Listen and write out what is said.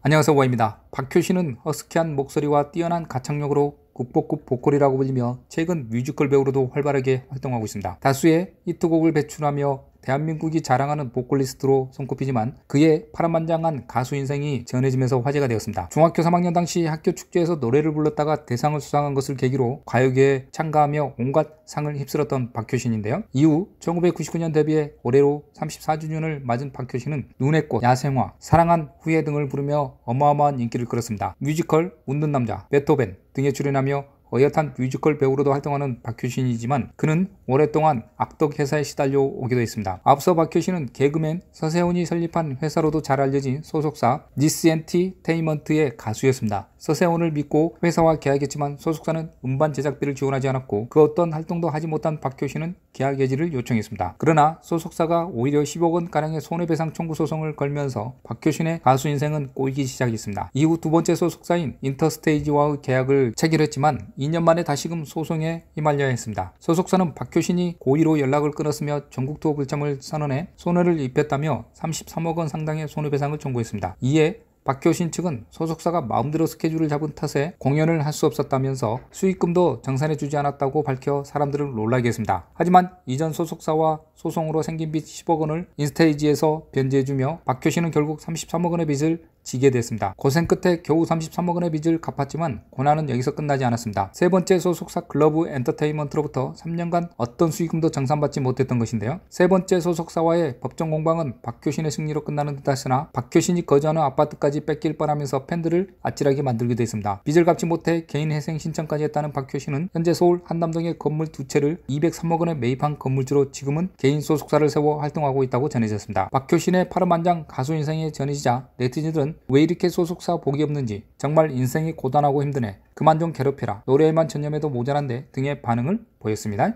안녕하세요 워입니다. 박효신은 허스키한 목소리와 뛰어난 가창력으로 국보급 보컬이라고 불리며 최근 뮤지컬 배우로도 활발하게 활동하고 있습니다. 다수의 히트곡을 배출하며 대한민국이 자랑하는 보컬리스트로 손꼽히지만 그의 파란만장한 가수 인생이 전해지면서 화제가 되었습니다. 중학교 3학년 당시 학교 축제에서 노래를 불렀다가 대상을 수상한 것을 계기로 과요에 참가하며 온갖 상을 휩쓸었던 박효신인데요. 이후 1999년 데뷔해 올해로 34주년을 맞은 박효신은 눈의 꽃, 야생화, 사랑한 후예 등을 부르며 어마어마한 인기를 끌었습니다. 뮤지컬, 웃는 남자, 베토벤 등에 출연하며 어엿한 뮤지컬 배우로도 활동하는 박효신이지만 그는 오랫동안 악덕 회사에 시달려 오기도 했습니다. 앞서 박효신은 개그맨 서세훈이 설립한 회사로도 잘 알려진 소속사 니스엔티테이먼트의 가수였습니다. 서세훈을 믿고 회사와 계약했지만 소속사는 음반 제작비를 지원하지 않았고 그 어떤 활동도 하지 못한 박효신은 계약 해지를 요청했습니다. 그러나 소속사가 오히려 10억 원가량의 손해배상 청구 소송을 걸면서 박효신의 가수 인생은 꼬이기 시작했습니다. 이후 두 번째 소속사인 인터스테이지와의 계약을 체결했지만 2년 만에 다시금 소송에 휘말려야 했습니다. 소속사는 박효신이 고의로 연락을 끊었으며 전국 투어 불참을 선언해 손해를 입혔다며 33억 원 상당의 손해배상을 청구했습니다. 이에 박효신 측은 소속사가 마음대로 스케줄을 잡은 탓에 공연을 할 수 없었다면서 수익금도 정산해주지 않았다고 밝혀 사람들을 놀라게 했습니다. 하지만 이전 소속사와 소송으로 생긴 빚 10억 원을 인스테이지에서 변제해주며 박효신은 결국 33억 원의 빚을 지게 됐습니다. 고생 끝에 겨우 33억 원의 빚을 갚았지만 고난은 여기서 끝나지 않았습니다. 세 번째 소속사 글러브 엔터테인먼트로부터 3년간 어떤 수익금도 정산받지 못했던 것인데요. 세 번째 소속사와의 법정 공방은 박효신의 승리로 끝나는 듯하으나 박효신이 거주하는 아파트까지 뺏길 뻔하면서 팬들을 아찔하게 만들기도 했습니다. 빚을 갚지 못해 개인 회생 신청까지 했다는 박효신은 현재 서울 한남동의 건물 두 채를 203억 원에 매입한 건물주로 지금은 개인 소속사를 세워 활동하고 있다고 전해졌습니다. 박효신의 파란만장 음 가수 인생에 전해지자 네티즌들은 왜 이렇게 소속사 복이 없는지 정말 인생이 고단하고 힘드네. 그만 좀 괴롭혀라. 노래에만 전념해도 모자란데 등의 반응을 보였습니다.